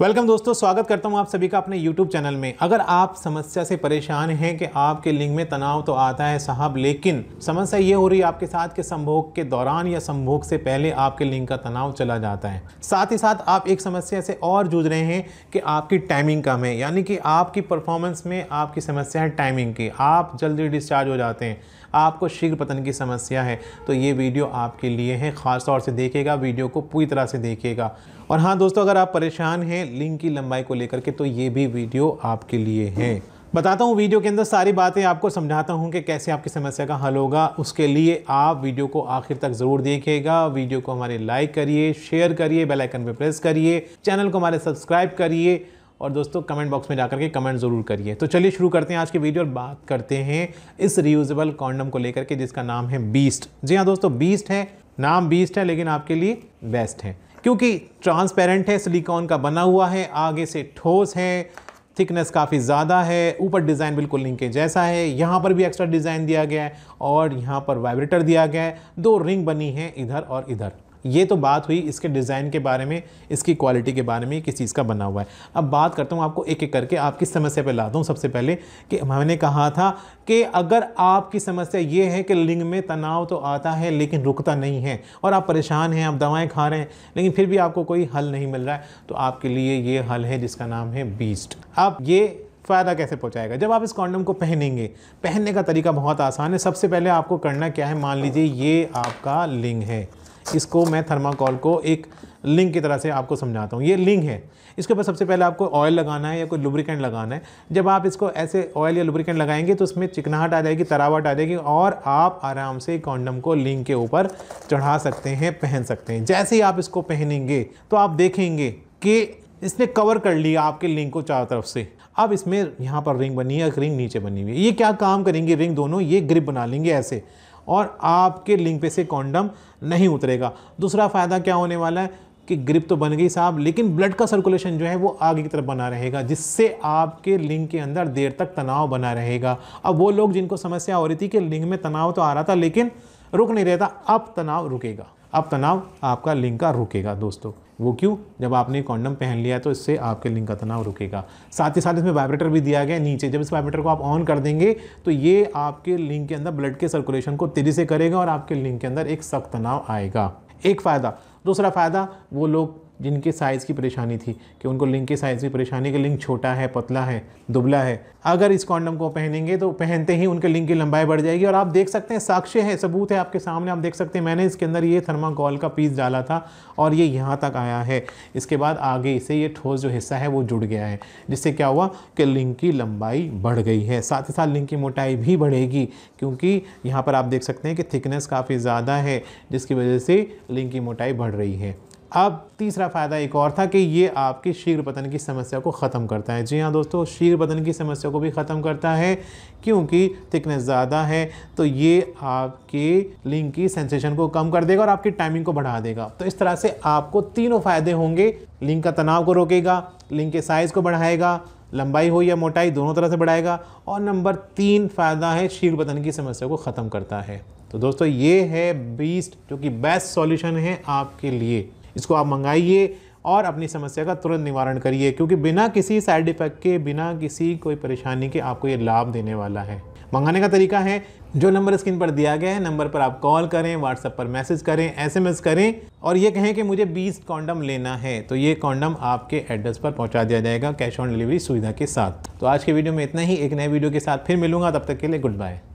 welcome दोस्तों स्वागत करता हूं आप सभी का अपने YouTube चैनल में अगर आप समस्या से परेशान हैं कि आपके लिंग में तनाव तो आता है साहब लेकिन समस्या ये हो रही है आपके साथ के संभोग के दौरान या संभोग से पहले आपके लिंग का तनाव चला जाता है साथ ही साथ आप एक समस्या से और जूझ रहे हैं कि आपकी टाइमिंग कम है यानी कि आपकी परफॉर्मेंस में आपकी समस्या है टाइमिंग की आप जल्दी डिस्चार्ज हो जाते हैं आपको शीघ्र पतन की समस्या है तो ये वीडियो आपके लिए है ख़ास तौर से देखेगा वीडियो को पूरी तरह से देखेगा और हाँ दोस्तों अगर आप परेशान हैं लिंक की लंबाई को लेकर के तो ये भी वीडियो आपके लिए है बताता हूँ वीडियो के अंदर सारी बातें आपको समझाता हूँ कि कैसे आपकी समस्या का हल होगा उसके लिए आप वीडियो को आखिर तक ज़रूर देखिएगा वीडियो को हमारे लाइक करिए शेयर करिए बेल आइकन पर प्रेस करिए चैनल को हमारे सब्सक्राइब करिए और दोस्तों कमेंट बॉक्स में जाकर के कमेंट ज़रूर करिए तो चलिए शुरू करते हैं आज की वीडियो और बात करते हैं इस रियूजेबल कॉन्डम को लेकर के जिसका नाम है बीस्ट जी हाँ दोस्तों बीस्ट है नाम बीस्ट है लेकिन आपके लिए बेस्ट है क्योंकि ट्रांसपेरेंट है सिलिकॉन का बना हुआ है आगे से ठोस है थिकनेस काफ़ी ज़्यादा है ऊपर डिज़ाइन बिल्कुल लिंकेज जैसा है यहाँ पर भी एक्स्ट्रा डिज़ाइन दिया गया है और यहाँ पर वाइब्रेटर दिया गया है दो रिंग बनी है इधर और इधर ये तो बात हुई इसके डिज़ाइन के बारे में इसकी क्वालिटी के बारे में किस चीज़ का बना हुआ है अब बात करता हूँ आपको एक एक करके आपकी समस्या पर लाता हूँ सबसे पहले कि मैंने कहा था कि अगर आपकी समस्या ये है कि लिंग में तनाव तो आता है लेकिन रुकता नहीं है और आप परेशान हैं आप दवाएँ खा रहे हैं लेकिन फिर भी आपको कोई हल नहीं मिल रहा है तो आपके लिए ये हल है जिसका नाम है बीस्ट आप ये फ़ायदा कैसे पहुंचाएगा जब आप इस कॉन्डम को पहनेंगे पहनने का तरीका बहुत आसान है सबसे पहले आपको करना क्या है मान लीजिए ये आपका लिंग है इसको मैं थर्माकोल को एक लिंक की तरह से आपको समझाता हूँ ये लिंक है इसके ऊपर सबसे पहले आपको ऑयल लगाना है या कोई लुब्रिकेंट लगाना है जब आप इसको ऐसे ऑयल या लुब्रिकेंट लगाएंगे तो उसमें चिकनाहट आ जाएगी तरावट आ जाएगी और आप आराम से कॉन्डम को लिंक के ऊपर चढ़ा सकते हैं पहन सकते हैं जैसे ही आप इसको पहनेंगे तो आप देखेंगे कि इसने कवर कर लिया आपके लिंक को चारों तरफ से अब इसमें यहाँ पर रिंग बनी है एक रिंग नीचे बनी हुई है ये क्या काम करेंगे रिंग दोनों ये ग्रिप बना लेंगे ऐसे और आपके लिंग पे से कॉन्डम नहीं उतरेगा दूसरा फ़ायदा क्या होने वाला है कि ग्रिप तो बन गई साहब लेकिन ब्लड का सर्कुलेशन जो है वो आगे की तरफ बना रहेगा जिससे आपके लिंग के अंदर देर तक तनाव बना रहेगा अब वो लोग जिनको समस्या हो रही थी कि लिंग में तनाव तो आ रहा था लेकिन रुक नहीं रहता अब तनाव रुकेगा अब तनाव आपका लिंग का रुकेगा दोस्तों वो क्यों जब आपने कॉन्डम पहन लिया तो इससे आपके लिंग का तनाव रुकेगा साथ ही साथ इसमें वाइब्रेटर भी दिया गया नीचे जब इस वाइब्रेटर को आप ऑन कर देंगे तो ये आपके लिंग के अंदर ब्लड के सर्कुलेशन को तेज़ी से करेगा और आपके लिंग के अंदर एक सख्त तनाव आएगा एक फ़ायदा दूसरा फ़ायदा वो लोग जिनके साइज़ की परेशानी थी कि उनको लिंग के साइज़ की परेशानी कि लिंग छोटा है पतला है दुबला है अगर इस कॉन्डम को पहनेंगे तो पहनते ही उनके लिंग की लंबाई बढ़ जाएगी और आप देख सकते हैं साक्ष्य है सबूत है आपके सामने आप देख सकते हैं मैंने इसके अंदर ये थर्माकोल का पीस डाला था और ये यहाँ तक आया है इसके बाद आगे इसे ये ठोस जो हिस्सा है वो जुड़ गया है जिससे क्या हुआ कि लिंग की लंबाई बढ़ गई है साथ ही साथ लिंग की मोटाई भी बढ़ेगी क्योंकि यहाँ पर आप देख सकते हैं कि थिकनेस काफ़ी ज़्यादा है जिसकी वजह से लिंग की मोटाई बढ़ रही है अब तीसरा फ़ायदा एक और था कि ये आपकी शीघ्र पतन की समस्या को ख़त्म करता है जी हाँ दोस्तों शीघ्र पतन की समस्या को भी ख़त्म करता है क्योंकि थिकनेस ज़्यादा है तो ये आपके लिंग की सेंसेशन को कम कर देगा और आपकी टाइमिंग को बढ़ा देगा तो इस तरह से आपको तीनों फ़ायदे होंगे लिंग का तनाव को रोकेगा लिंग के साइज़ को बढ़ाएगा लंबाई हो या मोटाई दोनों तरह से बढ़ाएगा और नंबर तीन फ़ायदा है शीघ्र पतन की समस्या को ख़त्म करता है तो दोस्तों ये है बीस्ट जो कि बेस्ट सॉल्यूशन है आपके लिए इसको आप मंगाइए और अपनी समस्या का तुरंत निवारण करिए क्योंकि बिना किसी साइड इफ़ेक्ट के बिना किसी कोई परेशानी के आपको ये लाभ देने वाला है मंगाने का तरीका है जो नंबर स्क्रीन पर दिया गया है नंबर पर आप कॉल करें व्हाट्सएप पर मैसेज करें एसएमएस करें और ये कहें कि मुझे 20 कॉन्डम लेना है तो ये कॉन्डम आपके एड्रेस पर पहुंचा दिया जाएगा कैश ऑन डिलीवरी सुविधा के साथ तो आज के वीडियो में इतना ही एक नए वीडियो के साथ फिर मिलूंगा तब तक के लिए गुड बाय